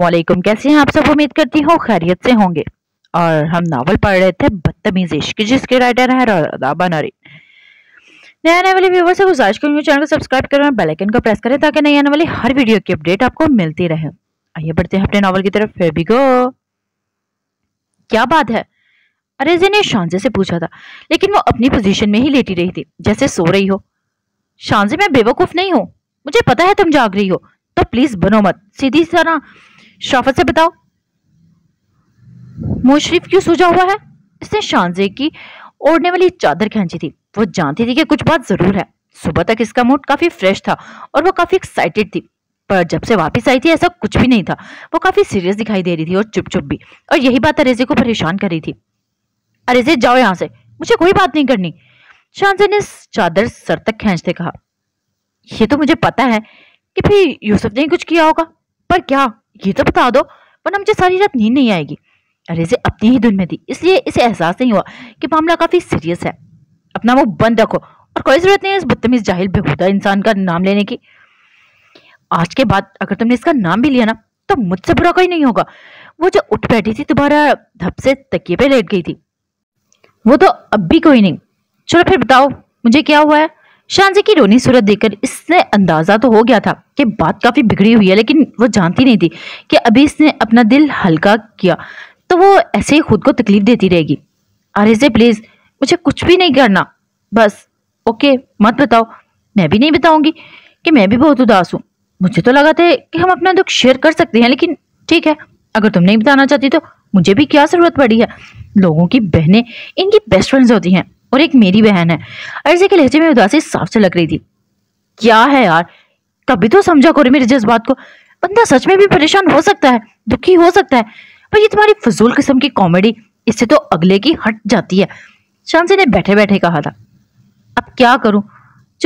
वालेकुम कैसे हैं आप सब उम्मीद करती हूँ खैरियत से होंगे और हम नावल पढ़ रहे थे बदतमीज इश्क जिसके राइटर है राबा नरीन नए आने वाले व्यूवर से गुजारिश करूँगी चैनल को सब्सक्राइब करें और बेल आइकन को प्रेस करें ताकि नई आने वाली हर वीडियो की अपडेट आपको मिलती रहे आइए बढ़ते हैं अपने नावल की तरफ फिर भी गो क्या बात है अरेजे ने शांजे से पूछा था लेकिन वो अपनी पोजिशन में ही लेटी रही थी जैसे सो रही हो शांजे मैं बेवकूफ नहीं हूँ मुझे पता है तुम जाग रही हो तो प्लीज बनो मत सीधी तरह शराफत से बताओ मुंह क्यों सूझा हुआ है इसने शानजे की ओढ़ने वाली चादर खींची थी वो जानती थी कि कुछ बात जरूर है सुबह तक इसका मूड काफी फ्रेश था और वो काफी एक्साइटेड थी पर जब से वापस आई थी ऐसा कुछ भी नहीं था वो काफी सीरियस दिखाई दे रही थी और चुप चुप भी और यही बात अरेजे को परेशान कर रही थी अरेजे जाओ यहां से मुझे कोई बात नहीं करनी शांजे ने चादर सर तक खींचते कहा यह तो मुझे पता है कि फिर यूसुफ ने कुछ किया होगा पर क्या ये तो बता दो वरना मुझे सारी रात नींद नहीं आएगी अरे इसे अपनी ही धुन में थी इसलिए इसे एहसास नहीं हुआ कि मामला काफ़ी सीरियस है अपना मुंह बंद रखो और कोई ज़रूरत नहीं है इस बदतमीज जाहिल बेहूदा इंसान का नाम लेने की आज के बाद अगर तुमने इसका नाम भी लिया ना तो मुझसे बुरा कोई नहीं होगा वो जो उठ बैठी थी तुम्हारा धप से तकिए पे लेट गई थी वो तो अब भी कोई नहीं चलो फिर बताओ मुझे क्या हुआ है शांजे की रोनी सूरत देखकर इससे अंदाज़ा तो हो गया था कि बात काफ़ी बिगड़ी हुई है लेकिन वो जानती नहीं थी कि अभी इसने अपना दिल हल्का किया तो वो ऐसे ही खुद को तकलीफ देती रहेगी अरे से प्लीज़ मुझे कुछ भी नहीं करना बस ओके मत बताओ मैं भी नहीं बताऊंगी कि मैं भी बहुत उदास हूँ मुझे तो लगा था कि हम अपना दुख शेयर कर सकते हैं लेकिन ठीक है अगर तुम नहीं बताना चाहती तो मुझे भी क्या ज़रूरत पड़ी है लोगों की बहनें इनकी बेस्ट फ्रेंड्स होती हैं और एक मेरी बहन है अर्जे के लहजे में उदासी साफ से लग रही थी क्या है यार कभी तो समझा करो मेरे जज्बात को बंदा सच में भी परेशान हो सकता है दुखी हो सकता है पर ये तुम्हारी फजूल किस्म की कॉमेडी इससे तो अगले की हट जाती है शामसी ने बैठे बैठे कहा था अब क्या करूं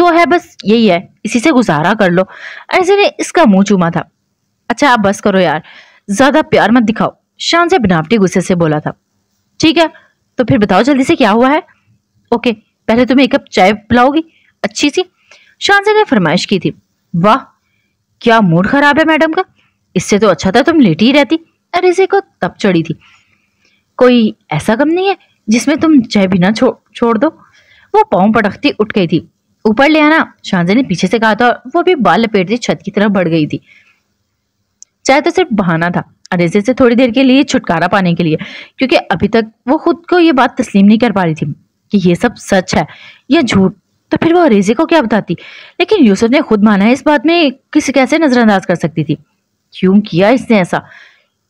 जो है बस यही है इसी से गुजारा कर लो अर्जे ने इसका मुंह चूमा था अच्छा आप बस करो यार ज्यादा प्यार मत दिखाओ शान से बनावटी गुस्से से बोला था ठीक है तो फिर बताओ जल्दी से क्या हुआ है ओके पहले तुम्हें एक कप चाय पिलाओगी अच्छी सी शानजे ने फरमाइश की थी वाह क्या मूड खराब है मैडम का इससे तो अच्छा था तुम लेटी ही रहती अरेजे को तप चढ़ी थी कोई ऐसा गम नहीं है जिसमें तुम चाय भी ना छो, छोड़ दो वो पाँव पटकती उठ गई थी ऊपर ले आना शानजे ने पीछे से कहा था वो भी बाल लपेटती छत की तरफ बढ़ गई थी चाय तो सिर्फ बहाना था अरेजे से थोड़ी देर के लिए छुटकारा पाने के लिए क्योंकि अभी तक वो खुद को ये बात तस्लीम नहीं कर पा रही थी कि ये सब सच है या झूठ तो फिर वो रेजे को क्या बताती लेकिन यूसुफ ने खुद माना है इस बात में किसी कैसे नजरअंदाज कर सकती थी क्यों किया इसने ऐसा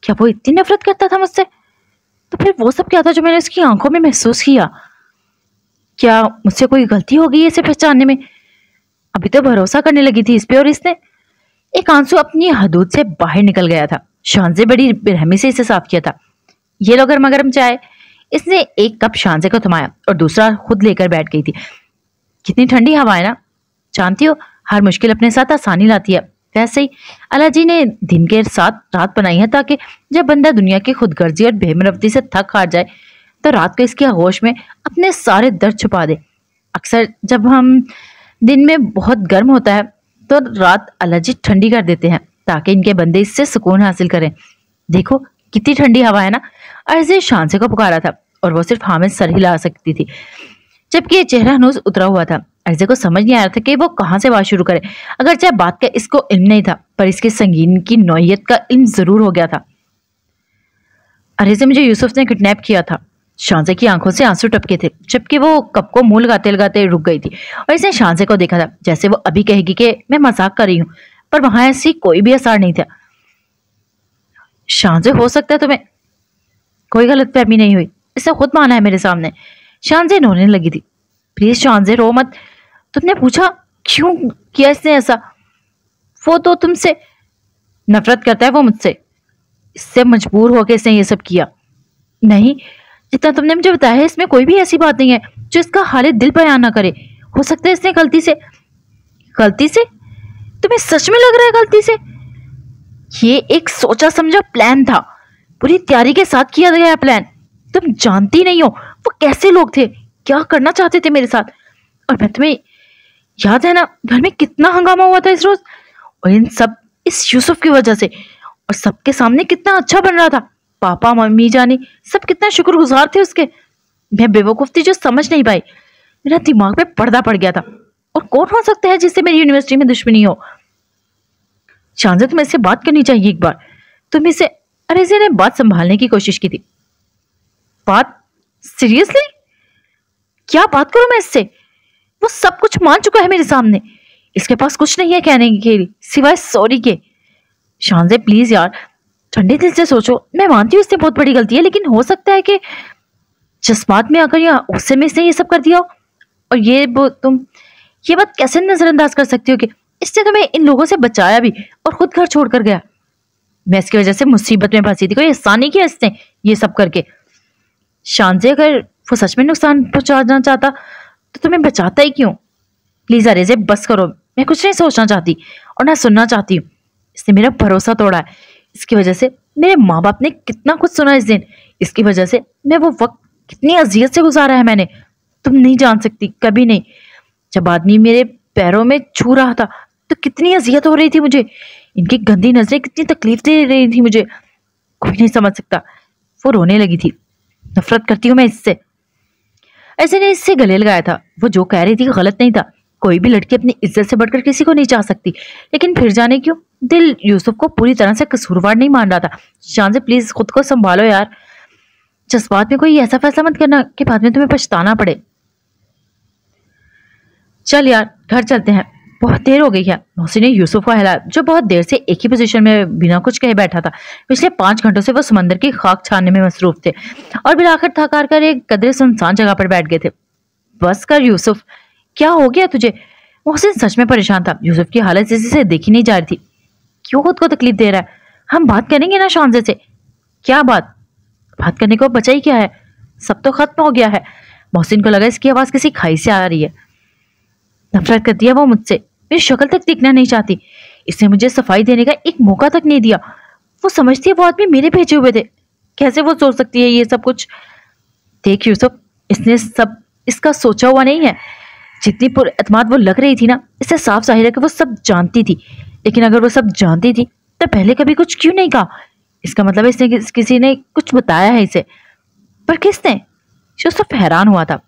क्या वो इतनी नफरत करता था मुझसे तो फिर वो सब क्या था जो मैंने उसकी आंखों में महसूस किया क्या मुझसे कोई गलती हो गई इसे पहचानने में अभी तो भरोसा करने लगी थी इस पर और इसने एक आंसू अपनी हदूद से बाहर निकल गया था शान से बड़ी बेरहमी से इसे साफ किया था ये लोग गर्मा गर्म चाय इसने एक कप शांसे को थमाया और दूसरा खुद लेकर बैठ गई थी कितनी ठंडी हवा है ना जानती हो हर मुश्किल अपने साथ आसानी लाती है वैसे ही अला जी ने दिन के साथ रात बनाई है ताकि जब बंदा दुनिया की खुदगर्जी और बेमरवती से थक हार जाए तो रात को इसके आगोश में अपने सारे दर्द छुपा दे अक्सर जब हम दिन में बहुत गर्म होता है तो रात अलर्जी ठंडी कर देते हैं ताकि इनके बंदे इससे सुकून हासिल करें देखो कितनी ठंडी हवा है ना अर्जे शान से को पुकारा था और वो सिर्फ हामिद सर ही ला सकती थी जबकि ये चेहरा हनूज उतरा हुआ था अर्जे को समझ नहीं आ रहा था कि वो कहाँ से बात शुरू करे अगर चाहे बात का इसको इल्म नहीं था पर इसके संगीन की नोयत का इल्म ज़रूर हो गया था अर्जे मुझे यूसुफ ने किडनैप किया था शांसे की आंखों से आंसू टपके थे जबकि वो कप को मुंह लगाते लगाते रुक गई थी और इसने शांसे को देखा था जैसे वो अभी कहेगी कि मैं मजाक कर रही हूँ पर वहां ऐसी कोई भी असर नहीं था शांसे हो सकता है तुम्हें कोई गलत फहमी नहीं हुई इसे खुद माना है मेरे सामने शानजे रोने लगी थी प्लीज शानजे रो मत तुमने पूछा क्यों किया इसने ऐसा वो तो तुमसे नफरत करता है वो मुझसे इससे मजबूर होकर इसने ये सब किया नहीं जितना तुमने मुझे बताया है इसमें कोई भी ऐसी बात नहीं है जो इसका हाल दिल बयान ना करे हो सकता है इसने गलती से गलती से तुम्हें सच में लग रहा है गलती से ये एक सोचा समझा प्लान था पूरी तैयारी के साथ किया गया प्लान तुम जानती नहीं हो वो कैसे लोग थे क्या करना चाहते थे मेरे साथ और मैं तुम्हें याद है ना घर में कितना हंगामा हुआ था इस रोज और इन सब इस यूसुफ की वजह से और सबके सामने कितना अच्छा बन रहा था पापा मम्मी जाने सब कितना शुक्रगुजार थे उसके मैं बेवकूफ़ थी जो समझ नहीं पाई मेरा दिमाग पे पर्दा पड़ गया था और कौन हो सकता है जिससे मेरी यूनिवर्सिटी में दुश्मनी हो शानजा तुम्हें इससे बात करनी चाहिए एक बार तुम इसे अरेजे ने बात संभालने की कोशिश की थी बात सीरियसली क्या बात करूं मैं इससे वो सब कुछ मान चुका है मेरे सामने इसके पास कुछ नहीं है कहने के लिए सिवाय सॉरी के शानजे प्लीज यार ठंडे दिल से सोचो मैं मानती हूँ इससे बहुत बड़ी गलती है लेकिन हो सकता है कि जज्बात में आकर या गुस्से में इसने ये सब कर दिया हो और ये वो तुम ये बात कैसे नज़रअंदाज कर सकती हो कि इससे तुम्हें इन लोगों से बचाया भी और खुद घर छोड़ कर गया मैं इसकी वजह से मुसीबत में फंसी थी कोई एहसान नहीं किया इसने ये सब करके शान से अगर वो सच में नुकसान पहुंचाना चाहता तो तुम्हें बचाता ही क्यों प्लीज़ अरे से बस करो मैं कुछ नहीं सोचना चाहती और ना सुनना चाहती हूँ इसने मेरा भरोसा तोड़ा है इसकी वजह से मेरे माँ बाप ने कितना कुछ सुना इस दिन इसकी वजह से मैं वो वक्त कितनी अजियत से गुजारा है मैंने तुम नहीं जान सकती कभी नहीं जब आदमी मेरे पैरों में छू रहा था तो कितनी अजियत हो रही थी मुझे इनकी गंदी नजरें कितनी तकलीफ दे रही थी मुझे कोई नहीं समझ सकता वो रोने लगी थी नफरत करती हूँ मैं इससे ऐसे ने इससे गले लगाया था वो जो कह रही थी गलत नहीं था कोई भी लड़की अपनी इज्जत से बढ़कर किसी को नहीं चाह सकती लेकिन फिर जाने क्यों दिल यूसुफ को पूरी तरह से कसूरवार नहीं मान रहा था शान से प्लीज खुद को संभालो यार जज्बात में कोई ऐसा फैसला मत करना कि बाद में तुम्हें पछताना पड़े चल यार घर चलते हैं बहुत देर हो गई है मोहसिन ने यूसुफ को हिलाया जो बहुत देर से एक ही पोजीशन में बिना कुछ कहे बैठा था पिछले पांच घंटों से वो समंदर की खाक छानने में मसरूफ थे और फिर आखिर थकार कर एक कदरे सुनसान जगह पर बैठ गए थे बस कर यूसुफ क्या हो गया तुझे मोहसिन सच में परेशान था यूसुफ की हालत जैसे से देखी नहीं जा रही थी क्यों खुद को तकलीफ दे रहा है हम बात करेंगे ना शानजे से क्या बात बात करने को बचा ही क्या है सब तो खत्म हो गया है मोहसिन को लगा इसकी आवाज़ किसी खाई से आ रही है नफरत करती है वो मुझसे मेरी शक्ल तक देखना नहीं चाहती इसने मुझे सफाई देने का एक मौका तक नहीं दिया वो समझती है वो आदमी मेरे भेजे हुए थे कैसे वो सोच सकती है ये सब कुछ देख यूसुफ इसने सब इसका सोचा हुआ नहीं है जितनी पुरमाद वो लग रही थी ना इससे साफ जाहिर है कि वो सब जानती थी लेकिन अगर वो सब जानती थी तो पहले कभी कुछ क्यों नहीं कहा इसका मतलब इसने किस, किसी ने कुछ बताया है इसे पर किसने यूसुफ हैरान हुआ था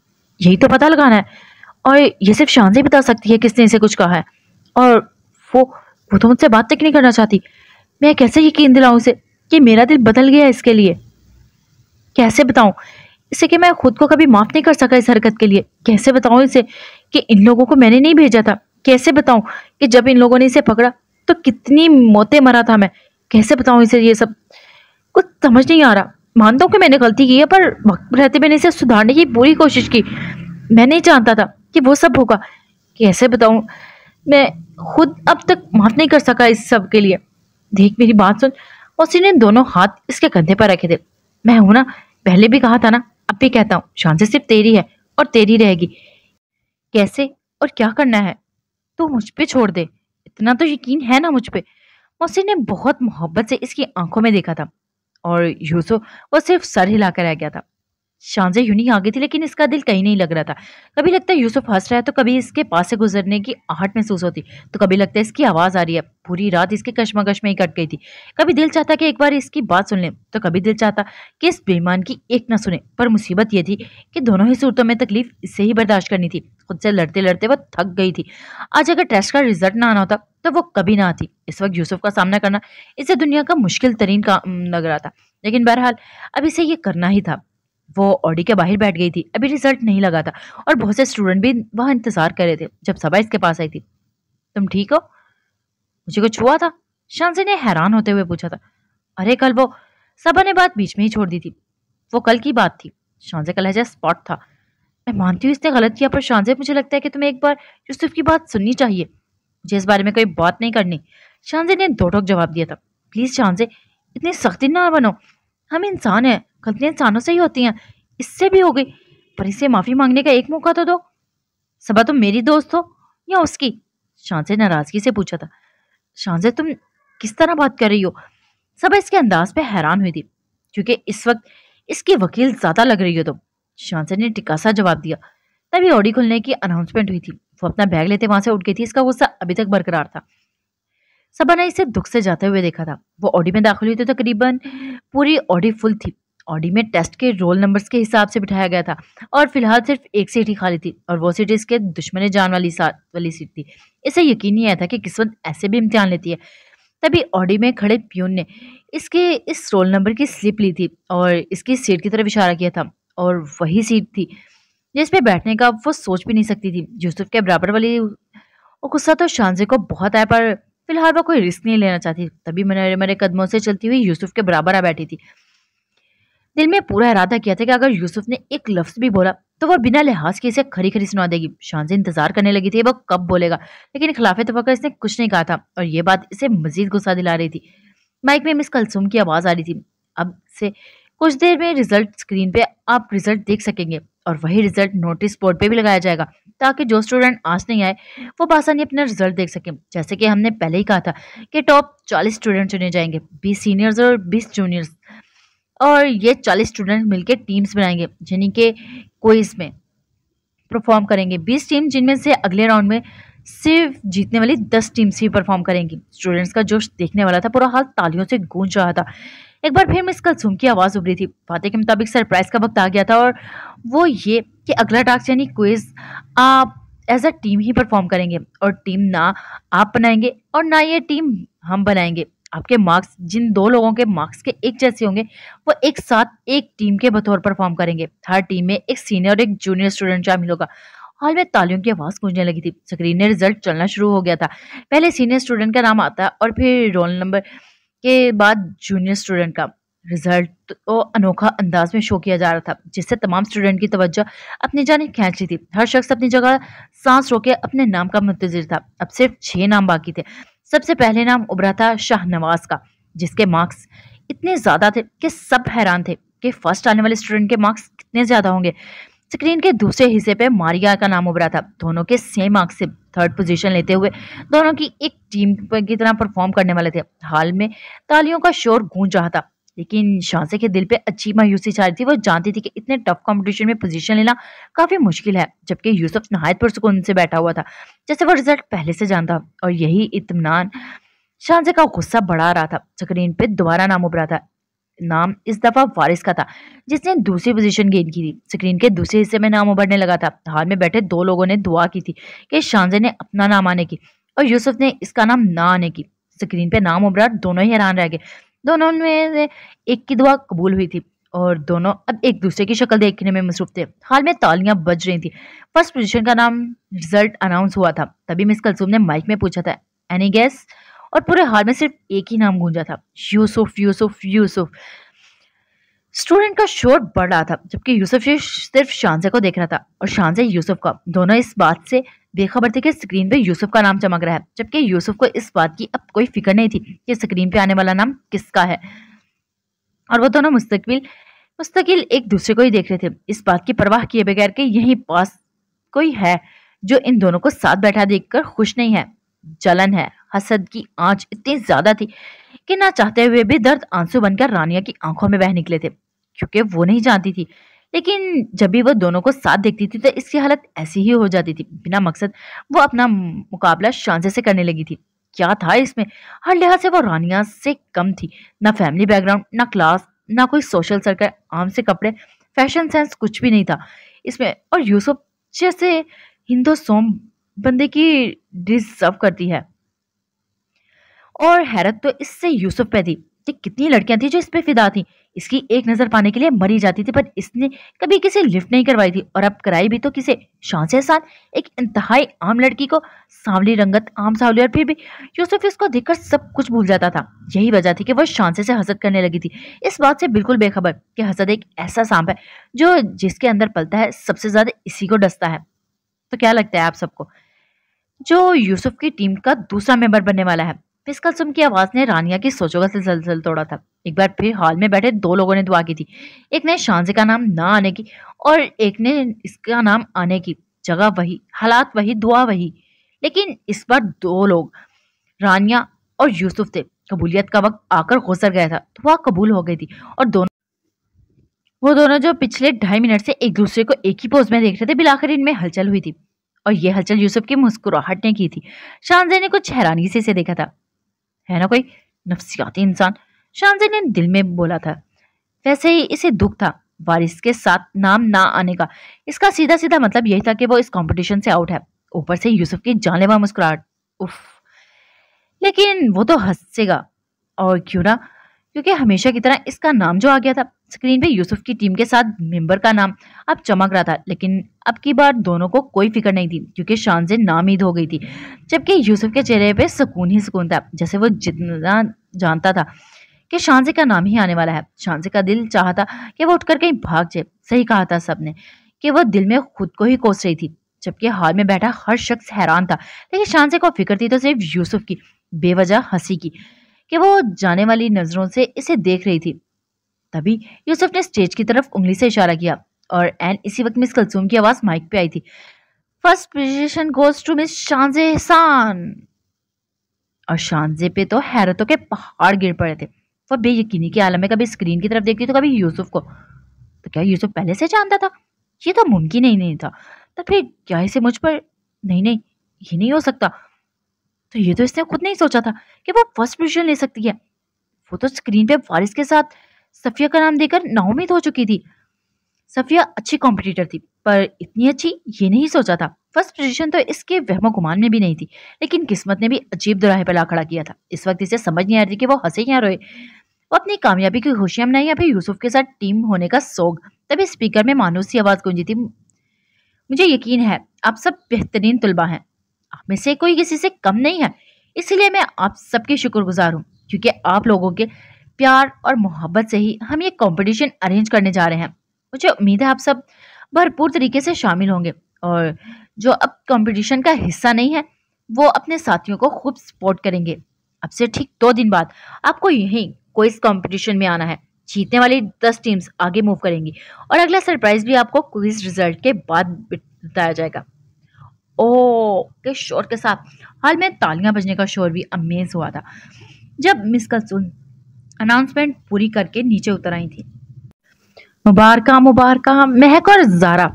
यही तो पता लगाना है और ये सिर्फ शान से बता सकती है किसने इसे कुछ कहा है और वो वो तो मुझसे बात तक नहीं करना चाहती मैं कैसे यकीन दिलाऊं उसे कि मेरा दिल बदल गया इसके लिए कैसे बताऊं इसे कि मैं खुद को कभी माफ़ नहीं कर सका इस हरकत के लिए कैसे बताऊं इसे कि इन लोगों को मैंने नहीं भेजा था कैसे बताऊं कि जब इन लोगों ने इसे पकड़ा तो कितनी मौतें मरा था मैं कैसे बताऊं इसे ये सब कुछ समझ नहीं आ रहा मानता हूँ कि मैंने गलती की है पर वक्त रहते मैंने इसे सुधारने की पूरी कोशिश की मैं नहीं जानता था कि वो सब होगा कैसे बताऊँ मैं खुद अब तक माफ नहीं कर सका इस सब के लिए देख मेरी बात सुन मौसी ने दोनों हाथ इसके कंधे पर रखे थे मैं हूं ना पहले भी कहा था ना अब भी कहता हूँ शांति सिर्फ तेरी है और तेरी रहेगी कैसे और क्या करना है तू मुझ पर छोड़ दे इतना तो यकीन है ना मुझ पर मौसी ने बहुत मोहब्बत से इसकी आंखों में देखा था और यूसुफ वो सिर्फ सर हिलाकर रह गया था शान यूनी आ गई थी लेकिन इसका दिल कहीं नहीं लग रहा था कभी लगता है यूसुफ हंस रहा है तो कभी इसके पास से गुजरने की आहट महसूस होती तो कभी लगता है इसकी आवाज़ आ रही है पूरी रात इसके कश्मकश में ही कट गई थी कभी दिल चाहता कि एक बार इसकी बात सुन लें तो कभी दिल चाहता कि इस बेईमान की एक ना सुने पर मुसीबत यह थी कि दोनों ही सूरतों में तकलीफ इससे ही बर्दाश्त करनी थी खुद से लड़ते लड़ते वह थक गई थी आज अगर टेस्ट का रिजल्ट ना आना होता तो वो कभी ना आती इस वक्त यूसुफ का सामना करना इसे दुनिया का मुश्किल तरीन काम लग रहा था लेकिन बहरहाल अब इसे ये करना ही था वो ऑडी के बाहर बैठ गई थी अभी रिजल्ट नहीं लगा था और बहुत से स्टूडेंट भी वहाँ इंतजार कर रहे थे जब सभा इसके पास आई थी तुम ठीक हो मुझे कुछ हुआ था शानसी ने हैरान होते हुए पूछा था अरे कल वो सभा ने बात बीच में ही छोड़ दी थी वो कल की बात थी शानजे का लहजा स्पॉट था मैं मानती हूँ इसने गलत किया पर शानजे मुझे लगता है कि तुम्हें एक बार यूसुफ की बात सुननी चाहिए मुझे इस बारे में कोई बात नहीं करनी शांजे ने दो टोक जवाब दिया था प्लीज़ शानजे इतनी सख्ती ना बनो हम इंसान हैं गलतियाँ इंसानों से ही होती हैं इससे भी हो गई पर इसे माफ़ी मांगने का एक मौका तो दो सबा तुम मेरी दोस्त हो या उसकी शान से नाराज़गी से पूछा था शान से तुम किस तरह बात कर रही हो सबा इसके अंदाज पे हैरान हुई थी क्योंकि इस वक्त इसकी वकील ज़्यादा लग रही हो तुम शान से ने टिकासा जवाब दिया तभी ऑडी खुलने की अनाउंसमेंट हुई थी वो अपना बैग लेते वहां से उठ गई थी इसका गुस्सा अभी तक बरकरार था सबा ने इसे दुख से जाते हुए देखा था वो ऑडी में दाखिल हुई थी तकरीबन तो पूरी ऑडी फुल थी ऑडी में टेस्ट के रोल नंबर्स के हिसाब से बिठाया गया था और फिलहाल सिर्फ एक सीट ही खाली थी और वो सीट इसके दुश्मन जान वाली वाली सीट थी इसे यकीन नहीं आया था कि किस्मत ऐसे भी इम्तिहान लेती है तभी ऑडी में खड़े प्यून ने इसके इस रोल नंबर की स्लिप ली थी और इसकी सीट की तरफ इशारा किया था और वही सीट थी जिस बैठने का वो सोच भी नहीं सकती थी यूसुफ के बराबर वाली और गुस्सा तो शानजे को बहुत आया पर फिलहाल वो कोई रिस्क नहीं लेना चाहती तभी मैंने मेरे कदमों से चलती हुई यूसुफ के बराबर आ बैठी थी दिल में पूरा इरादा किया था कि अगर यूसुफ ने एक लफ्ज भी बोला तो वह बिना लिहाज के इसे खरी खरी सुना देगी शान से इंतजार करने लगी थी वह कब बोलेगा लेकिन खिलाफ तवक्कर इसने कुछ नहीं कहा था और ये बात इसे मजीद गुस्सा दिला रही थी माइक में मिस कलसुम की आवाज़ आ रही थी अब से कुछ देर में रिजल्ट स्क्रीन पे आप रिजल्ट देख सकेंगे और वही रिजल्ट नोटिस बोर्ड पे भी लगाया जाएगा ताकि जो स्टूडेंट आज नहीं आए वो आसानी अपना रिजल्ट देख सकें जैसे कि हमने पहले ही कहा था कि टॉप 40 स्टूडेंट चुने जाएंगे 20 सीनियर्स और 20 जूनियर्स और ये चालीस स्टूडेंट मिलकर टीम्स बनाएंगे यानी कि क्विज में परफॉर्म करेंगे बीस टीम जिनमें से अगले राउंड में सिर्फ जीतने वाली दस टीम्स ही परफॉर्म करेंगी स्टूडेंट्स का जोश देखने वाला था पूरा हाल तालियों से गूंज रहा था एक बार फिर मिस कलसुम की आवाज़ उभरी थी फाते के मुताबिक सरप्राइज का वक्त आ गया था और वो ये कि अगला टास्क यानी क्विज आप एज अ टीम ही परफॉर्म करेंगे और टीम ना आप बनाएंगे और ना ये टीम हम बनाएंगे आपके मार्क्स जिन दो लोगों के मार्क्स के एक जैसे होंगे वो एक साथ एक टीम के बतौर परफॉर्म करेंगे हर टीम में एक सीनियर और एक जूनियर स्टूडेंट शामिल होगा हाल में तालियों की आवाज़ गूंजने लगी थी स्क्रीन में रिजल्ट चलना शुरू हो गया था पहले सीनियर स्टूडेंट का नाम आता है और फिर रोल नंबर के बाद जूनियर स्टूडेंट का रिजल्ट तो अनोखा अंदाज में शो किया जा रहा था जिससे तमाम स्टूडेंट की तवज्जो अपनी जाने खींच रही थी हर शख्स अपनी जगह सांस रोके अपने नाम का मंतजर था अब सिर्फ छः नाम बाकी थे सबसे पहले नाम उभरा था शाहनवाज का जिसके मार्क्स इतने ज़्यादा थे कि सब हैरान थे कि फर्स्ट आने वाले स्टूडेंट के मार्क्स कितने ज़्यादा होंगे स्क्रीन के दूसरे हिस्से पे मारिया का नाम उभरा था दोनों के सेम मार्क्स से थर्ड पोजीशन लेते हुए दोनों की एक टीम की तरह परफॉर्म करने वाले थे हाल में तालियों का शोर गूंज रहा था लेकिन शांसे के दिल पे अच्छी मायूसी छा रही थी वो जानती थी कि इतने टफ कंपटीशन में पोजीशन लेना काफ़ी मुश्किल है जबकि यूसुफ नहायत पर सुकून से बैठा हुआ था जैसे वो रिजल्ट पहले से जानता और यही इतमान शांसे का गुस्सा बढ़ा रहा था स्क्रीन पे दोबारा नाम उभरा था नाम इस दफ़ा वारिस का था जिसने दूसरी पोजीशन गेन की थी स्क्रीन के दूसरे हिस्से में नाम उभरने लगा था हाल में बैठे दो लोगों ने दुआ की थी कि शांजे ने अपना नाम आने की और यूसुफ ने इसका नाम ना आने की स्क्रीन पे नाम उभरा दोनों ही हैरान रह गए दोनों में से एक की दुआ कबूल हुई थी और दोनों अब एक दूसरे की शक्ल देखने में मसरूफ थे हाल में तालियां बज रही थी फर्स्ट पोजीशन का नाम रिजल्ट अनाउंस हुआ था तभी मिस कलसूम ने माइक में पूछा था एनी गैस और पूरे हाल में सिर्फ एक ही नाम गूंजा था यूसुफ यूसुफ यूसुफ स्टूडेंट का शोर बढ़ रहा था जबकि यूसुफ सिर्फ शानजे को देख रहा था और शानजे यूसुफ का दोनों इस बात से बेखबर थे कि स्क्रीन पे यूसुफ का नाम चमक रहा है जबकि यूसुफ को इस बात की अब कोई फिक्र नहीं थी कि स्क्रीन पे आने वाला नाम किसका है और वो दोनों मुस्तकबिल मुस्तकिल एक दूसरे को ही देख रहे थे इस बात की परवाह किए बगैर के यही पास कोई है जो इन दोनों को साथ बैठा देख खुश नहीं है जलन है हसद की आंच इतनी ज्यादा थी कि ना चाहते हुए भी दर्द आंसू बनकर रानिया की आंखों में बह निकले थे क्योंकि वो नहीं जानती थी लेकिन जब भी वह दोनों को साथ देखती थी तो इसकी हालत ऐसी ही हो जाती थी बिना मकसद वो अपना मुकाबला शांजे से करने लगी थी क्या था इसमें हर लिहाज से वो रानिया से कम थी ना फैमिली बैकग्राउंड ना क्लास ना कोई सोशल सर्कल आम से कपड़े फैशन सेंस कुछ भी नहीं था इसमें और यूसुफ जैसे हिंदो सोम बंदे की डिजर्व करती है और हैरत तो इससे यूसुफ पे थी कि कितनी लड़कियां थी जो इस पर फिदा थी इसकी एक नज़र पाने के लिए मरी जाती थी पर इसने कभी किसे लिफ्ट नहीं करवाई थी और अब कराई भी तो किसे शान से एहसान एक इंतहाई आम लड़की को सांवली रंगत आम सांवली और फिर भी यूसुफ इसको देखकर सब कुछ भूल जाता था यही वजह थी कि वह शान से हसद करने लगी थी इस बात से बिल्कुल बेखबर कि हसद एक ऐसा सांप है जो जिसके अंदर पलता है सबसे ज़्यादा इसी को डसता है तो क्या लगता है आप सबको जो यूसुफ की टीम का दूसरा मेंबर बनने वाला है पिस्कल सुम की आवाज़ ने रानिया की सोचों का सिलसिल तोड़ा था एक बार फिर हॉल में बैठे दो लोगों ने दुआ की थी एक ने शांजे का नाम ना आने की और एक ने इसका नाम आने की जगह वही हालात वही दुआ वही लेकिन इस बार दो लोग रानिया और यूसुफ थे कबूलियत का वक्त आकर गुजर गया था दुआ तो कबूल हो गई थी और दोनों वो दोनों जो पिछले ढाई मिनट से एक दूसरे को एक ही पोज में देख रहे थे बिलाकर इनमें हलचल हुई थी और ये हलचल यूसुफ की मुस्कुराहट ने की थी शानजे ने कुछ हैरानी से इसे देखा था है ना कोई नफसियाती इंसान शानजे ने दिल में बोला था वैसे ही इसे दुख था वारिस के साथ नाम ना आने का इसका सीधा सीधा मतलब यही था कि वो इस कंपटीशन से आउट है ऊपर से यूसुफ की जानलेवा मुस्कुराहट उफ लेकिन वो तो हंसेगा और क्यों ना क्योंकि हमेशा की तरह इसका नाम जो आ गया था स्क्रीन पे यूसुफ की टीम के साथ मेंबर का नाम अब चमक रहा था लेकिन अब की बार दोनों को कोई फिक्र नहीं थी क्योंकि शान से नामीद हो गई थी जबकि यूसुफ के चेहरे पे सुकून ही सुकून था जैसे वो जितना जानता था कि शानजे का नाम ही आने वाला है शानजे का दिल चाहता कि वो उठकर कहीं भाग जाए सही कहा था सबने कि वो दिल में खुद को ही कोस रही थी जबकि हाल में बैठा हर शख्स हैरान था लेकिन शानजे को फिक्र थी तो सिर्फ यूसुफ की बेवजह हंसी की कि वो जाने वाली नज़रों से इसे देख रही थी तभी यूसुफ ने स्टेज की तरफ उंगली से इशारा किया और एन इसी वक्त मिस कलसूम की आवाज़ माइक पे आई थी first position goes to miss Shanzay Ehsan और शानजे पे तो हैरतों के पहाड़ गिर पड़े थे वह बेयकीनी के आलम में कभी स्क्रीन की तरफ देखती तो कभी यूसुफ को तो क्या यूसुफ पहले से जानता था ये तो मुमकिन ही नहीं था तो फिर क्या इसे मुझ पर नहीं नहीं ये नहीं हो सकता तो ये तो इसने खुद नहीं सोचा था कि वो फर्स्ट पोजिशन ले सकती है वो तो स्क्रीन पे वारिस के साथ सफिया का नाम देकर नाउमीद हो चुकी थी सफिया अच्छी कॉम्पिटिटर थी पर इतनी अच्छी ये नहीं सोचा था फर्स्ट पोजीशन तो इसके वहमो गुमान में भी नहीं थी लेकिन किस्मत ने भी अजीब दुराहे पर ला खड़ा किया था इस वक्त इसे समझ नहीं आ रही थी कि वो हंसे या रोए वो अपनी कामयाबी की खुशियां मनाई या फिर यूसुफ के साथ टीम होने का सोग तभी स्पीकर में मानूस की आवाज़ गूंजी थी मुझे यकीन है आप सब बेहतरीन तलबा हैं आप में से कोई किसी से कम नहीं है इसलिए मैं आप सबके शुक्रगुजार हूँ क्योंकि आप लोगों के प्यार और मोहब्बत से ही हम ये कॉम्पिटिशन अरेंज करने जा रहे हैं मुझे उम्मीद है आप सब भरपूर तरीके से शामिल होंगे और जो अब कॉम्पिटिशन का हिस्सा नहीं है वो अपने साथियों को खूब सपोर्ट करेंगे अब से ठीक दो दिन बाद आपको यहीं इस कॉम्पिटिशन में आना है जीतने वाली दस टीम्स आगे मूव करेंगी और अगला सरप्राइज भी आपको क्विज रिजल्ट के बाद बताया जाएगा ओ के शोर के साथ हाल में तालियां बजने का शोर भी अमेज हुआ था जब मिस कलसून अनाउंसमेंट पूरी करके नीचे उतर आई थी मुबारक मुबारक महक और जारा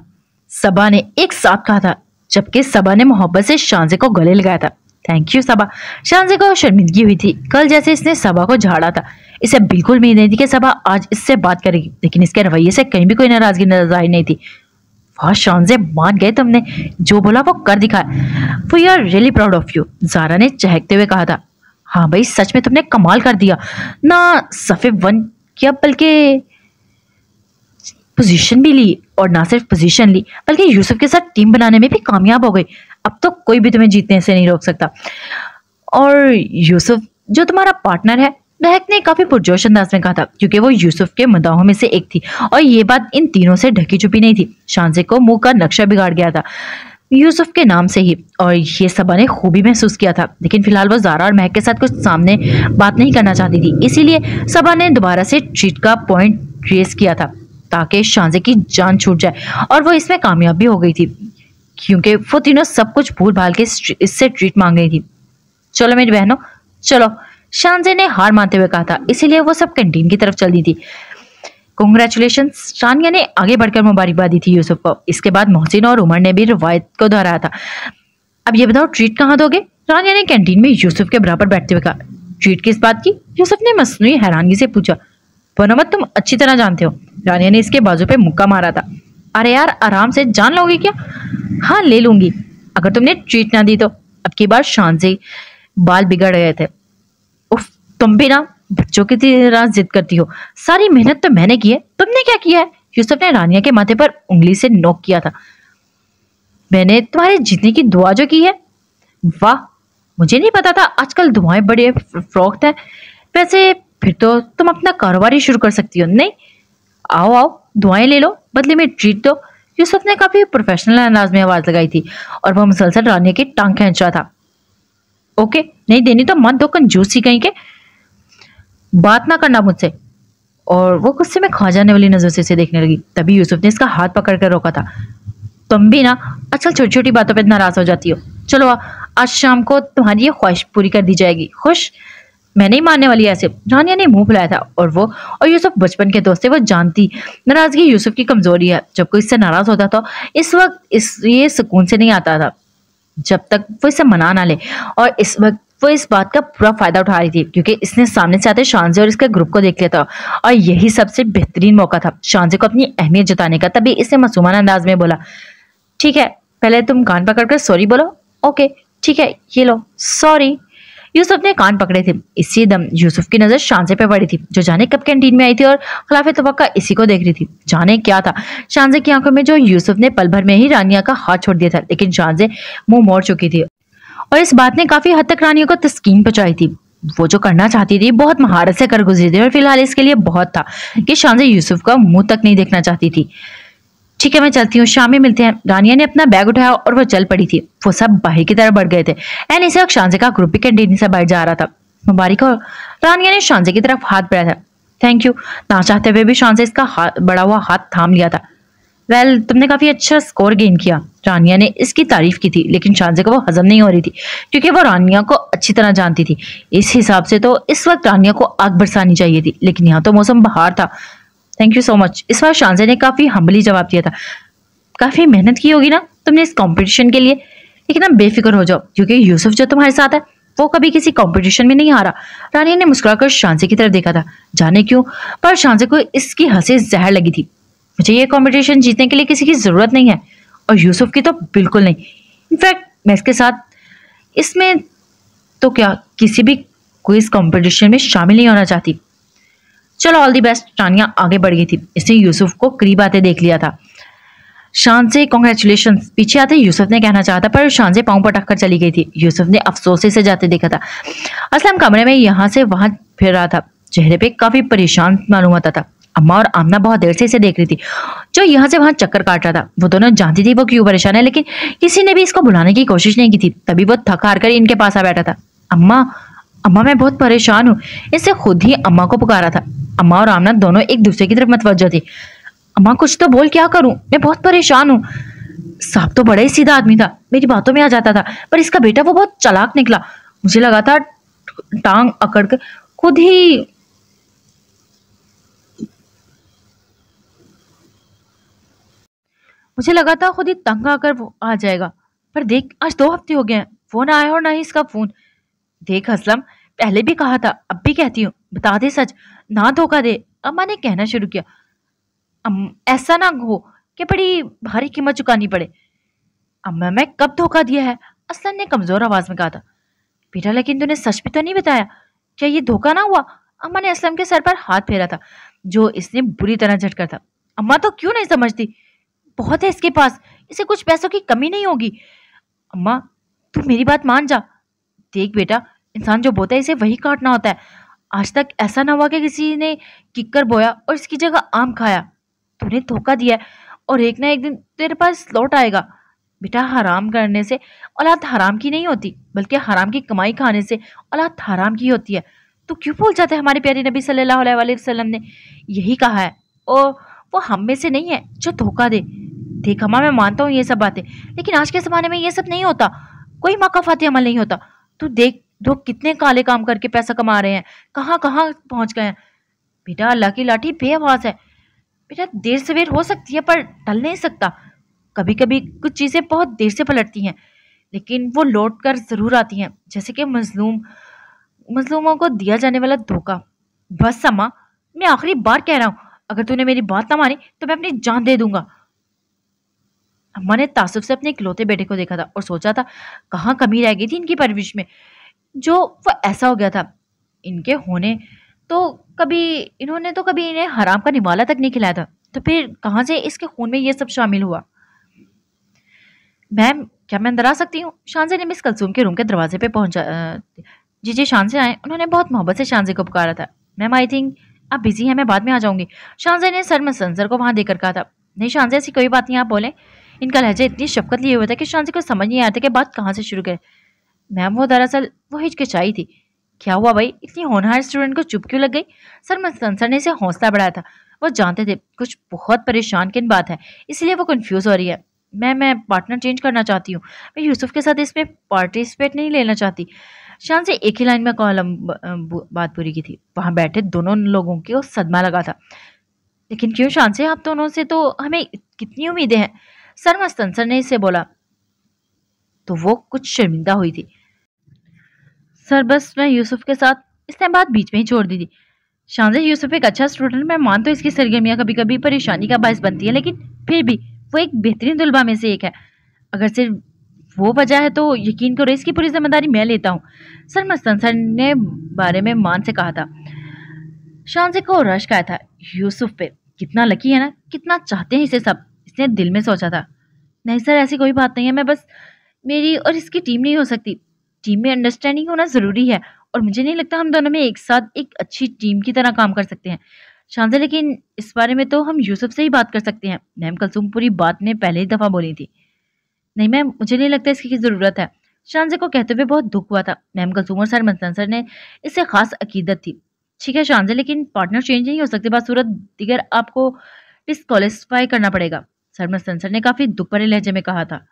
सबा ने एक साथ कहा था जबकि सबा ने मोहब्बत से शांजे को गले लगाया था थैंक यू सबा शांजे को शर्मिंदगी हुई थी कल जैसे इसने सबा को झाड़ा था इसे बिल्कुल उम्मीद नहीं थी कि सबा आज इससे बात करेगी लेकिन इसके रवैये से कहीं भी कोई नाराजगी नजर नहीं थी वाह हाँ, शान से मान गए तुमने जो बोला वो कर दिखाया वो you are really proud of you Zara ने चहकते हुए कहा था हाँ भाई सच में तुमने कमाल कर दिया ना सफ़ेद वन किया बल्कि पोजीशन भी ली और ना सिर्फ पोजीशन ली बल्कि यूसुफ के साथ टीम बनाने में भी कामयाब हो गई अब तो कोई भी तुम्हें जीतने से नहीं रोक सकता और यूसुफ जो तुम्हारा पार्टनर है महक ने काफी पुरजोश अंदाज में कहा था क्योंकि वो यूसुफ के मदाहों में से एक थी और ये बात इन तीनों से ढकी छुपी नहीं थी शांसे को मुंह का नक्शा बिगाड़ गया था यूसुफ के नाम से ही और ये सबा ने खूबी महसूस किया था लेकिन फिलहाल वो जारा और महक के साथ कुछ सामने बात नहीं करना चाहती थी इसीलिए सबा ने दोबारा से ट्रीट का पॉइंट रेस किया था ताकि शांजे की जान छूट जाए और वो इसमें कामयाब भी हो गई थी क्योंकि वो तीनों सब कुछ भूल भाल के इससे ट्रीट मांग रही थी चलो मेरी बहनों चलो शानजे ने हार मानते हुए कहा था इसीलिए वो सब कैंटीन की तरफ चल दी थी कॉन्ग्रेचुलेशन शानिया ने आगे बढ़कर मुबारकबाद दी थी यूसुफ को इसके बाद मोहसिन और उमर ने भी रवायत को दोहराया था अब ये बताओ ट्रीट कहाँ दोगे रानिया ने कैंटीन में यूसुफ के बराबर बैठते हुए कहा ट्रीट किस बात की यूसुफ ने मसनू हैरानगी से पूछा बनोमत तुम अच्छी तरह जानते हो रानिया ने इसके बाजू पे मुक्का मारा था अरे यार आराम से जान लोगे क्या हाँ ले लूंगी अगर तुमने ट्रीट ना दी तो अब की बार शान से बाल बिगड़ गए थे तुम भी ना बच्चों की तरह जिद करती हो सारी मेहनत तो मैंने की है तुमने क्या किया है यूसुफ ने रानिया के माथे पर उंगली से नोक किया था मैंने तुम्हारे जीतने की दुआ जो की है वाह मुझे नहीं पता था आजकल दुआएं बड़े फ्रोख्त हैं वैसे फिर तो तुम अपना कारोबार ही शुरू कर सकती हो नहीं आओ आओ दुआएं ले लो बदले में ट्रीट दो यूसुफ ने काफी प्रोफेशनल अंदाज में आवाज लगाई थी और वह मुसलसल रानिया की टांग खेचा रहा था ओके नहीं देनी तो मत दो कंजूस कहीं के बात ना करना मुझसे और वो गुस्से में खा जाने वाली नज़र से इसे देखने लगी तभी यूसुफ ने इसका हाथ पकड़ कर रोका था तुम भी ना अच्छा छोटी छोटी बातों पर नाराज़ हो जाती हो चलो आज शाम को तुम्हारी ये ख्वाहिश पूरी कर दी जाएगी खुश मैं नहीं मानने वाली ऐसे जानिया ने मुंह फुलाया था और वो और यूसुफ बचपन के दोस्त थे वो जानती नाराज़गी यूसुफ की कमज़ोरी है जब कोई इससे नाराज़ होता था तो इस वक्त इस ये सुकून से नहीं आता था जब तक वो इसे मना ना ले और इस वक्त वो इस बात का पूरा फायदा उठा रही थी क्योंकि इसने सामने से आते शांजे और इसके ग्रुप को देख लिया था और यही सबसे बेहतरीन मौका था शांजे को अपनी अहमियत जताने का तभी इसने मसूमाना अंदाज में बोला ठीक है पहले तुम कान पकड़कर सॉरी बोलो ओके ठीक है ये लो सॉरी यूसुफ ने कान पकड़े थे इसी दम यूसुफ की नज़र शांजे पे पड़ी थी जो जाने कब कैंटीन में आई थी और खिलाफ तो इसी को देख रही थी जाने क्या था शांजे की आंखों में जो यूसुफ ने पल भर में ही रानिया का हाथ छोड़ दिया था लेकिन शांजे मुंह मोड़ चुकी थी और इस बात ने काफी हद तक रानियों को तस्कीन पहुंचाई थी वो जो करना चाहती थी बहुत महारत से कर गुजरी थी और फिलहाल इसके लिए बहुत था कि शानजे यूसुफ का मुंह तक नहीं देखना चाहती थी ठीक है मैं चलती हूँ शाम में मिलते हैं रानिया ने अपना बैग उठाया और वो चल पड़ी थी वो सब बाहर की तरफ बढ़ गए थे एंड इसे वक्त शानजे का ग्रुप भी कैंटीन से बाहर जा रहा था मुबारक और रानिया ने शानजे की तरफ हाथ बढ़ाया था थैंक यू ना चाहते हुए भी शानजे इसका हाथ बड़ा हुआ हाथ थाम लिया था वेल well, तुमने काफ़ी अच्छा स्कोर गेन किया रानिया ने इसकी तारीफ की थी लेकिन शानजे को वो हजम नहीं हो रही थी क्योंकि वो रानिया को अच्छी तरह जानती थी इस हिसाब से तो इस वक्त रानिया को आग बरसानी चाहिए थी लेकिन यहाँ तो मौसम बाहर था थैंक यू सो मच इस बार शानजे ने काफ़ी हम्बली जवाब दिया था काफ़ी मेहनत की होगी ना तुमने इस कॉम्पिटिशन के लिए लेकिन अब बेफिक्र हो जाओ क्योंकि यूसुफ जो तुम्हारे साथ है वो कभी किसी कंपटीशन में नहीं हारा रानिया ने मुस्कुराकर शानजे की तरफ देखा था जाने क्यों पर शानजे को इसकी हंसी जहर लगी थी मुझे ये कॉम्पिटिशन जीतने के लिए किसी की ज़रूरत नहीं है और यूसुफ की तो बिल्कुल नहीं इनफैक्ट मैं इसके साथ इसमें तो क्या किसी भी क्विज कॉम्पिटिशन में शामिल नहीं होना चाहती चलो ऑल दी बेस्ट टानिया आगे बढ़ गई थी इसने यूसुफ को करीब आते देख लिया था शान से कॉन्ग्रेचुलेशन पीछे आते यूसुफ ने कहना चाहता पर शान से पाँव पटक कर चली गई थी यूसुफ ने अफसोसे से जाते देखा था असलम कमरे में यहाँ से वहाँ फिर रहा था चेहरे पे काफ़ी परेशान मालूम होता था अम्मा और आमना बहुत देर से इसे देख रही थी जो यहाँ से वहां चक्कर काट रहा था वो दोनों जानती थी वो क्यों परेशान है लेकिन किसी ने भी इसको बुलाने की कोशिश नहीं की थी तभी वो थक हार कर इनके पास आ बैठा था अम्मा अम्मा मैं बहुत परेशान हूँ इसे खुद ही अम्मा को पुकारा था अम्मा और आमना दोनों एक दूसरे की तरफ मतवजह थी अम्मा कुछ तो बोल क्या करूं मैं बहुत परेशान हूँ साहब तो बड़ा ही सीधा आदमी था मेरी बातों में आ जाता था पर इसका बेटा वो बहुत चलाक निकला मुझे लगा था टांग अकड़ कर खुद ही मुझे लगा था खुद ही तंग आकर वो आ जाएगा पर देख आज दो हफ्ते हो गए हैं फोन आया और ना ही इसका फोन देख असलम पहले भी कहा था अब भी कहती हूँ बता दे सच ना धोखा दे अम्मा ने कहना शुरू किया अम, ऐसा ना हो कि बड़ी भारी कीमत चुकानी पड़े अम्मा मैं कब धोखा दिया है असलम ने कमज़ोर आवाज़ में कहा था बेटा लेकिन तूने सच भी तो नहीं बताया क्या ये धोखा ना हुआ अम्मा ने असलम के सर पर हाथ फेरा था जो इसने बुरी तरह झटका था अम्मा तो क्यों नहीं समझती बहुत है इसके पास इसे कुछ पैसों की कमी नहीं होगी अम्मा तू मेरी बात मान जा देख बेटा इंसान जो बोता है इसे वही काटना होता है आज तक ऐसा ना हुआ कि किसी ने किक्कर बोया और इसकी जगह आम खाया तूने धोखा दिया और एक ना एक दिन तेरे पास लौट आएगा बेटा हराम करने से औलाद हराम की नहीं होती बल्कि हराम की कमाई खाने से औलाद हराम की होती है तो क्यों भूल जाते हैं हमारे प्यारे नबी सल्लल्लाहु अलैहि वसल्लम ने यही कहा है और वो हम में से नहीं है जो धोखा दे ठीक हमा मैं मानता हूँ ये सब बातें लेकिन आज के ज़माने में ये सब नहीं होता कोई माकाफाती अमल नहीं होता तू देख लोग कितने काले काम करके पैसा कमा रहे हैं कहाँ कहाँ पहुँच गए हैं बेटा अल्लाह की लाठी बेआवाज है बेटा देर सवेर हो सकती है पर टल नहीं सकता कभी कभी कुछ चीज़ें बहुत देर से पलटती हैं लेकिन वो लौट कर ज़रूर आती हैं जैसे कि मजलूम मजलूमों को दिया जाने वाला धोखा बस समा मैं आखिरी बार कह रहा हूँ अगर तूने मेरी बात ना मानी तो मैं अपनी जान दे दूंगा मैंने तासुब से अपने इकलौते बेटे को देखा था और सोचा था कहाँ कमी रह गई थी इनकी परवरिश में जो वह ऐसा हो गया था इनके होने तो कभी इन्होंने तो कभी इन्हें हराम का निवाला तक नहीं खिलाया था तो फिर कहाँ से इसके खून में ये सब शामिल हुआ मैम क्या मैं अंदर आ सकती हूँ शानजे ने मिस कलसूम के रूम के दरवाजे पे पहुंचा जी जी शानजे आए उन्होंने बहुत मोहब्बत से शानजे को पुकारा था मैम आई थिंक आप बिजी हैं मैं बाद में आ जाऊंगी शानजा ने सर में सनसर को वहां देकर कहा था नहीं शानजय ऐसी कोई बात नहीं आप बोलें इनका लहजा इतनी शफकत लिए हुआ था कि शानजय को समझ नहीं आता था कि बात कहाँ से शुरू करे मैम वो दरअसल वो हिचकिचाई थी क्या हुआ भाई इतनी होनहार स्टूडेंट को चुप क्यों लग गई सर मसनसर ने इसे हौसला बढ़ाया था वो जानते थे कुछ बहुत परेशान किन बात है इसलिए वो कन्फ्यूज़ हो रही है मैं मैं पार्टनर चेंज करना चाहती हूँ मैं यूसुफ के साथ इसमें पार्टिसिपेट नहीं लेना चाहती शान से एक ही लाइन में कॉलम बात पूरी की थी वहाँ बैठे दोनों लोगों को सदमा लगा था लेकिन क्यों शान से आप दोनों से तो हमें कितनी उम्मीदें हैं सर मस्तन सर ने इसे बोला तो वो कुछ शर्मिंदा हुई थी सर बस मैं यूसुफ के साथ इसने बात बीच में ही छोड़ दी थी शान से यूसुफ एक अच्छा स्टूडेंट मैं मान तो इसकी सरगर्मियाँ कभी कभी परेशानी का बायस बनती है लेकिन फिर भी वो एक बेहतरीन तलबा में से एक है अगर सिर्फ वो वजह है तो यकीन करो इसकी पूरी जिम्मेदारी मैं लेता हूँ सर मस्तनसर ने बारे में मान से कहा था शान से को रश आया था यूसुफ पे कितना लकी है ना कितना चाहते हैं इसे सब इसने दिल में सोचा था नहीं सर ऐसी कोई बात नहीं है मैं बस मेरी और इसकी टीम नहीं हो सकती टीम में अंडरस्टैंडिंग होना ज़रूरी है और मुझे नहीं लगता हम दोनों में एक साथ एक अच्छी टीम की तरह काम कर सकते हैं शान से लेकिन इस बारे में तो हम यूसुफ से ही बात कर सकते हैं मैम कलसुम पूरी बात ने पहले ही दफ़ा बोली थी नहीं मैम मुझे नहीं लगता इसकी ज़रूरत है शानजे को कहते हुए बहुत दुख हुआ था मैम और सर मंसर ने इससे खास अकीदत थी ठीक है शानजे लेकिन पार्टनर चेंज नहीं हो सकते सूरत दिगर आपको डिसक्वालिफाई करना पड़ेगा सर मंसर ने काफ़ी दुख भरे लहजे में कहा था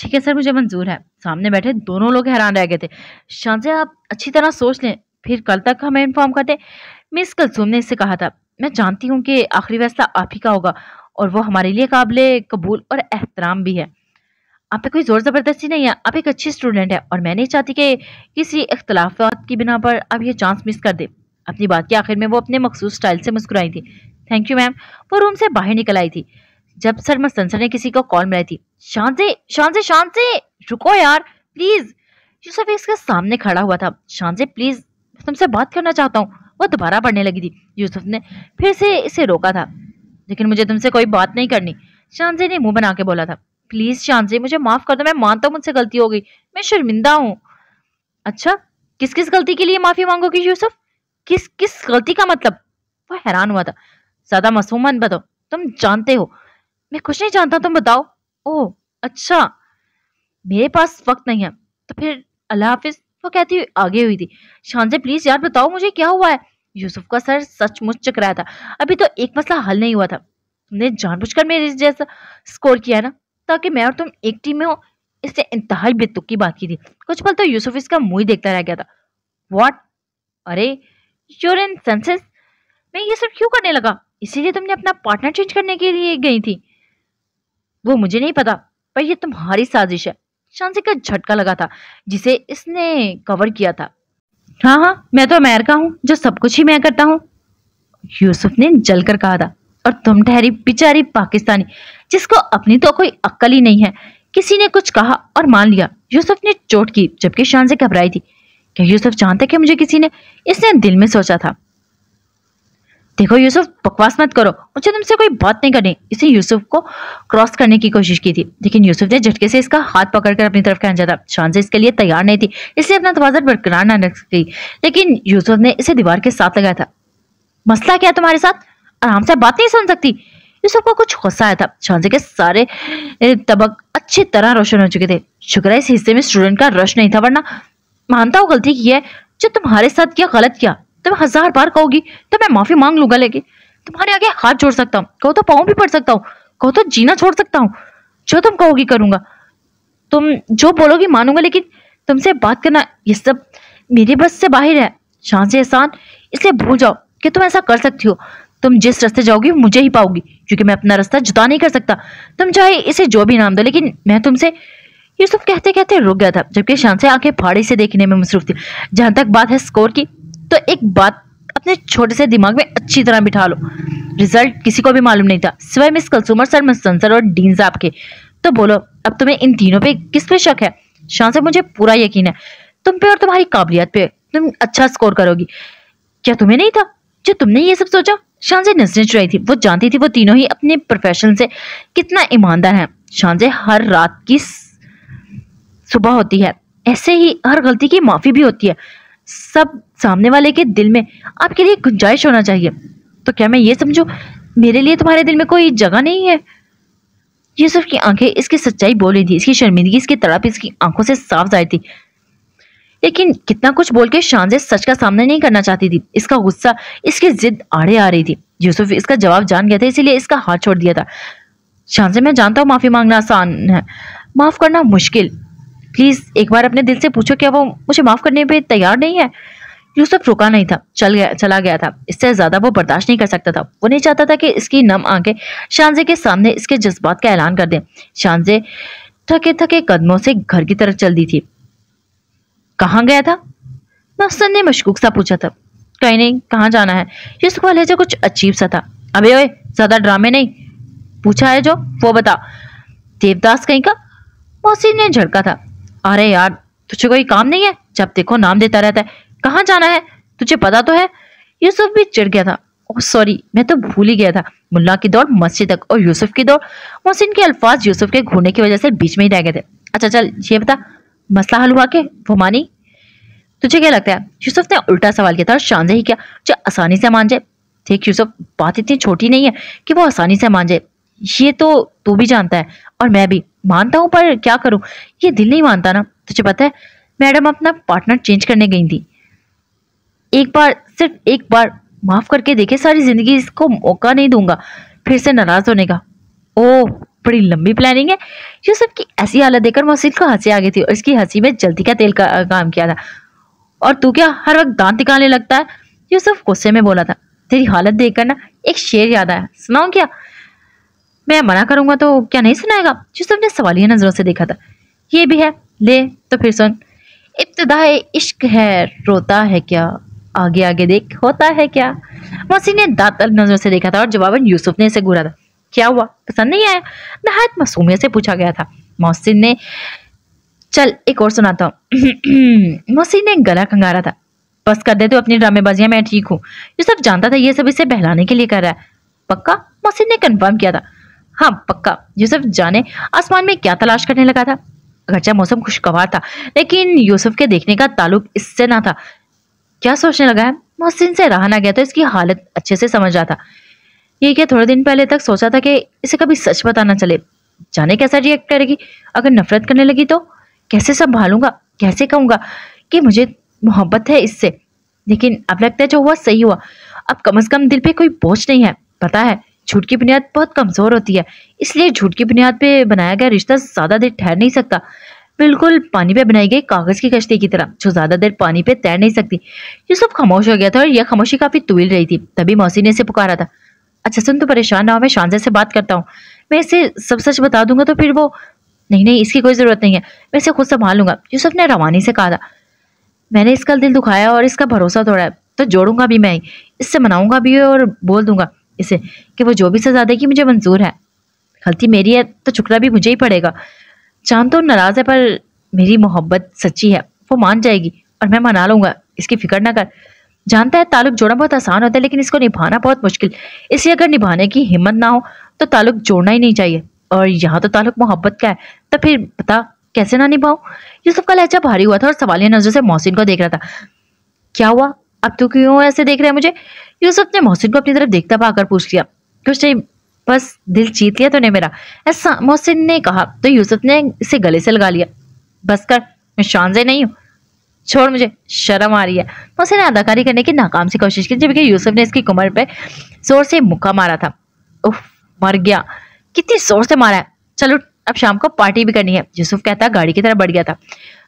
ठीक है सर मुझे मंजूर है सामने बैठे दोनों लोग हैरान रह गए थे शानजे आप अच्छी तरह सोच लें फिर कल तक हमें इन्फॉर्म कर दें मिस कलसूम ने इससे कहा था मैं जानती हूँ कि आखिरी फैसला आप ही का होगा और वो हमारे लिए काबिल कबूल और एहतराम भी है आप पे कोई ज़ोर ज़बरदस्ती नहीं है आप एक अच्छी स्टूडेंट है और मैं नहीं चाहती कि किसी अख्तलाफात की बिना पर आप ये चांस मिस कर दे अपनी बात के आखिर में वो अपने मखसूस स्टाइल से मुस्कुराई थी थैंक यू मैम वो रूम से बाहर निकल आई थी जब सर मसंसर ने किसी को कॉल मिलाई थी शान से शान से से रुको यार प्लीज़ यूसुफ इसके सामने खड़ा हुआ था शान से प्लीज़ तुमसे बात करना चाहता हूँ वो दोबारा पढ़ने लगी थी यूसुफ ने फिर से इसे रोका था लेकिन मुझे तुमसे कोई बात नहीं करनी शानजे ने मुंह बना के बोला था प्लीज शांति मुझे माफ कर दो मैं मानता हूँ मुझसे गलती हो गई मैं शर्मिंदा हूँ अच्छा किस किस गलती के लिए माफी मांगोगी यूसुफ किस किस गलती का मतलब वह हैरान हुआ था ज्यादा मासूम मत बताओ तुम जानते हो मैं कुछ नहीं जानता तुम बताओ ओह अच्छा मेरे पास वक्त नहीं है तो फिर अल्लाह हाफिज वो कहती हुई आगे हुई थी शानजे प्लीज यार बताओ मुझे क्या हुआ है यूसुफ का सर सचमुच चकराया था अभी तो एक मसला हल नहीं हुआ था तुमने जानबूझकर मेरे जैसा स्कोर किया ना ताकि मैं और तुम एक टीम में हो इससे इंतहाई बेतुकी बात की थी कुछ पल तो यूसुफ इसका मुंह ही देखता रह गया था वॉट अरे यूर इन सेंसेस मैं ये सब क्यों करने लगा इसीलिए तुमने अपना पार्टनर चेंज करने के लिए गई थी वो मुझे नहीं पता पर यह तुम्हारी साजिश है शांसी का झटका लगा था जिसे इसने कवर किया था हाँ हाँ मैं तो अमेरिका हूँ जो सब कुछ ही मैं करता हूँ यूसुफ ने जलकर कहा था और तुम ठहरी बिचारी पाकिस्तानी जिसको अपनी तो कोई अक्ल ही नहीं है किसी ने कुछ कहा और मान लिया यूसुफ ने चोट की जबकि शान से घबराई थी क्या यूसुफ जानते कि मुझे किसी ने इसने दिल में सोचा था देखो यूसुफ बकवास मत करो मुझे तुमसे कोई बात नहीं करनी इसने यूसुफ को क्रॉस करने की कोशिश की थी लेकिन यूसुफ ने झटके से इसका हाथ पकड़कर अपनी तरफ खींचा था शान से इसके लिए तैयार नहीं थी इसलिए अपना तवाजर बरकरार न रख सकती लेकिन यूसुफ ने इसे दीवार के साथ लगाया था मसला क्या तुम्हारे साथ आराम से बात नहीं सुन सकती यूसुफ को कुछ गुस्सा आया था झांसे के सारे तबक अच्छी तरह रोशन हो चुके थे शुक्र है इस हिस्से में स्टूडेंट का रश नहीं था वरना मानता हूँ गलती की है जो तुम्हारे साथ किया गलत किया तुम हजार बार कहोगी तो मैं माफी मांग लूंगा लेके तुम्हारे आगे हाथ जोड़ सकता हूँ कहो तो पाओ भी पड़ सकता हूँ कहो तो जीना छोड़ सकता हूँ जो तुम कहोगी करूंगा तुम जो बोलोगी मानूंगा लेकिन तुमसे बात करना ये सब मेरे बस से बाहर है शांसी एहसान इसलिए भूल जाओ कि तुम ऐसा कर सकती हो तुम जिस रास्ते जाओगी मुझे ही पाओगी क्योंकि मैं अपना रास्ता जुदा नहीं कर सकता तुम चाहे इसे जो भी नाम दो लेकिन मैं तुमसे यूसुफ कहते कहते रुक गया था जबकि शान से आंखें फाड़ी से देखने में मसरूफ थी जहां तक बात है स्कोर की तो एक बात अपने छोटे से दिमाग में अच्छी तरह बिठा लो रिजल्ट किसी को भी मालूम नहीं था सिवाय मिस कलसुमर सर मिस और डीन साहब के तो बोलो अब तुम्हें इन तीनों पे किस पे शक है शान से मुझे पूरा यकीन है तुम पे और तुम्हारी काबिलियत पे तुम अच्छा स्कोर करोगी क्या तुम्हें नहीं था जो तुमने ये सब सोचा शानजे नजरें चुराई थी वो जानती थी वो तीनों ही अपने प्रोफेशन से कितना ईमानदार हैं शानजे हर रात की सुबह होती है ऐसे ही हर गलती की माफ़ी भी होती है सब सामने वाले के दिल में आपके लिए गुंजाइश होना चाहिए तो क्या मैं ये समझू मेरे लिए तुम्हारे दिल में कोई जगह नहीं है यूसुफ की आंखें इसकी सच्चाई बोल रही थी इसकी शर्मिंदगी इसकी तड़प इसकी आंखों से साफ जाहिर थी लेकिन कितना कुछ बोल के शानजे सच का सामना नहीं करना चाहती थी इसका गुस्सा इसकी जिद आड़े आ रही थी यूसुफ इसका जवाब जान गया था इसीलिए इसका हाथ छोड़ दिया था शानजे मैं जानता हूँ माफ़ी मांगना आसान है माफ़ करना मुश्किल प्लीज़ एक बार अपने दिल से पूछो क्या वो मुझे माफ़ करने पर तैयार नहीं है यूसुफ रुका नहीं था चल गया चला गया था इससे ज़्यादा वो बर्दाश्त नहीं कर सकता था वो नहीं चाहता था कि इसकी नम आंखें शानजे के सामने इसके जज्बात का ऐलान कर दें शानजे थके थके कदमों से घर की तरफ चल दी थी कहाँ गया था मकसद ने मशकूक सा पूछा था कहीं नहीं कहाँ जाना है ये का लहजा कुछ अजीब सा था अबे ओए ज्यादा ड्रामे नहीं पूछा है जो वो बता देवदास कहीं का मोहसिन ने झड़का था अरे यार तुझे कोई काम नहीं है जब देखो नाम देता रहता है कहाँ जाना है तुझे पता तो है यूसुफ भी चिढ़ गया था ओह सॉरी मैं तो भूल ही गया था मुल्ला की दौड़ मस्जिद तक और यूसुफ की दौड़ मोहसिन के अल्फाज यूसुफ के घूमने की वजह से बीच में ही रह गए थे अच्छा चल ये बता मसला हल हुआ के वो मानी तुझे क्या लगता है यूसुफ ने उल्टा सवाल किया था और शान ही क्या जो आसानी से मान जाए ठीक यूसुफ बात इतनी छोटी नहीं है कि वो आसानी से मान जाए ये तो तू भी जानता है और मैं भी मानता हूँ पर क्या करूँ ये दिल नहीं मानता ना तुझे पता है मैडम अपना पार्टनर चेंज करने गई थी एक बार सिर्फ एक बार माफ़ करके देखे सारी ज़िंदगी इसको मौका नहीं दूंगा फिर से नाराज़ होने का ओह बड़ी लंबी प्लानिंग है यूसुफ की ऐसी हालत देखकर मोहसिन को हंसी आ गई थी और इसकी हंसी में जल्दी का तेल का काम किया था और तू क्या हर वक्त दांत निकालने लगता है यूसुफ गुस्से में बोला था तेरी हालत देखकर ना एक शेर याद आया सुनाऊँ क्या मैं मना करूंगा तो क्या नहीं सुनाएगा यूसुफ ने सवालिया नज़रों से देखा था ये भी है ले तो फिर सुन इब्तदा इश्क है रोता है क्या आगे आगे देख होता है क्या मोहसिन ने दातल नज़रों से देखा था और जवाबन यूसुफ ने इसे घूरा था क्या हुआ पसंद नहीं आया नहायत मासूमियत से पूछा गया था मोहसिन ने चल एक और सुनाता हूँ मोहसिन ने गला कंगारा था बस कर दे तो अपनी ड्रामेबाजियां मैं ठीक हूँ ये सब जानता था ये सब इसे बहलाने के लिए कर रहा है पक्का मोहसिन ने कन्फर्म किया था हाँ पक्का यूसुफ जाने आसमान में क्या तलाश करने लगा था अगरचे मौसम खुशगवार था लेकिन यूसुफ के देखने का ताल्लुक इससे ना था क्या सोचने लगा है मोहसिन से रहा ना गया तो इसकी हालत अच्छे से समझ रहा था ये क्या थोड़े दिन पहले तक सोचा था कि इसे कभी सच बताना चले जाने कैसा रिएक्ट करेगी अगर नफरत करने लगी तो कैसे संभालूंगा कैसे कहूँगा कि मुझे मोहब्बत है इससे लेकिन अब लगता है जो हुआ सही हुआ अब कम अज़ कम दिल पे कोई बोझ नहीं है पता है झूठ की बुनियाद बहुत कमज़ोर होती है इसलिए झूठ की बुनियाद पे बनाया गया रिश्ता ज़्यादा देर ठहर नहीं सकता बिल्कुल पानी पे बनाई गई कागज़ की कश्ती की तरह जो ज़्यादा देर पानी पे तैर नहीं सकती यूसुफ खामोश हो गया था और यह खामोशी काफ़ी तुल रही थी तभी मौसी ने इसे पुकारा था अच्छा सुन तो परेशान ना हो मैं शानजे से बात करता हूँ मैं इसे सब सच बता दूंगा तो फिर वो नहीं नहीं इसकी कोई ज़रूरत नहीं है मैं इसे खुद संभाल लूँगा यूसुफ ने रवानी से कहा था मैंने इसका दिल दुखाया और इसका भरोसा तोड़ा है तो जोड़ूंगा भी मैं ही इससे मनाऊंगा भी और बोल दूंगा इसे कि वो जो भी सजा देगी मुझे मंजूर है गलती मेरी है तो चुकना भी मुझे ही पड़ेगा चांद तो नाराज़ है पर मेरी मोहब्बत सच्ची है वो मान जाएगी और मैं मना लूंगा इसकी फ़िक्र ना कर जानता है ताल्लुक जोड़ना बहुत आसान होता है लेकिन इसको निभाना बहुत मुश्किल इसलिए अगर निभाने की हिम्मत ना हो तो ताल्लुक जोड़ना ही नहीं चाहिए और यहाँ तो ताल्लुक मोहब्बत का है तो फिर पता कैसे ना निभाओ यूसुफ का लहजा भारी हुआ था और सवालिया नजर से मोहसिन को देख रहा था क्या हुआ अब तू क्यों ऐसे देख रहे हैं मुझे यूसुफ ने मोहसिन को अपनी तरफ देखता पाकर पूछ लिया कुछ नहीं बस दिल जीत लिया तूने मेरा ऐसा मोहसिन ने कहा तो यूसुफ ने इसे गले से लगा लिया बस कर मैं शान से नहीं हूँ छोड़ मुझे शर्म आ रही है तो उसने अदाकारी करने की नाकाम सी कोशिश की जबकि यूसुफ ने इसकी कमर पर जोर से मुक्का मारा था उफ मर गया कितनी जोर से मारा है चलो अब शाम को पार्टी भी करनी है यूसुफ कहता गाड़ी की तरफ बढ़ गया था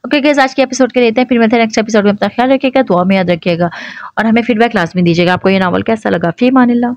ओके गैस आज के एपिसोड के लेते हैं फिर मिलते हैं नेक्स्ट एपिसोड में अपना ख्याल रखिएगा दुआ में याद रखिएगा और हमें फीडबैक लाजमी दीजिएगा आपको ये नावल कैसा लगा फी ला